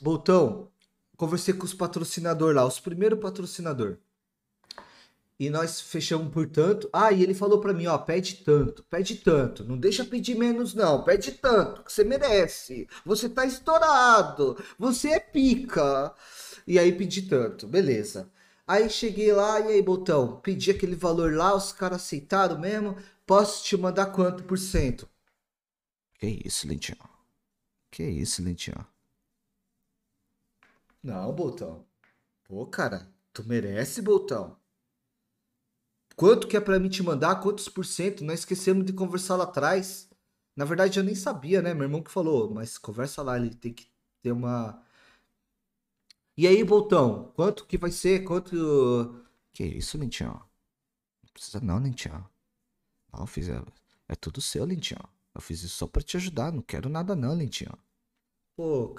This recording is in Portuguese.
Boltão, conversei com os patrocinadores lá, os primeiros patrocinador. E nós fechamos por tanto. Ah, e ele falou para mim, ó, pede tanto, pede tanto. Não deixa pedir menos não, pede tanto, que você merece. Você tá estourado, você é pica. E aí pedi tanto, beleza. Aí cheguei lá, e aí, Botão, pedi aquele valor lá, os caras aceitaram mesmo. Posso te mandar quanto por cento? Que isso, Lentinho. Que isso, Lentinho. Não, Boltão. Pô, cara, tu merece, Boltão. Quanto que é para mim te mandar? Quantos por cento? Nós esquecemos de conversar lá atrás. Na verdade, eu nem sabia, né? Meu irmão que falou, mas conversa lá, ele tem que ter uma. E aí, Boltão, quanto que vai ser? Quanto. Que isso, Lintinho? Não precisa não, Lintinho. Não, fiz. É tudo seu, Lintinho. Eu fiz isso só para te ajudar, não quero nada não, Lintinho. Pô,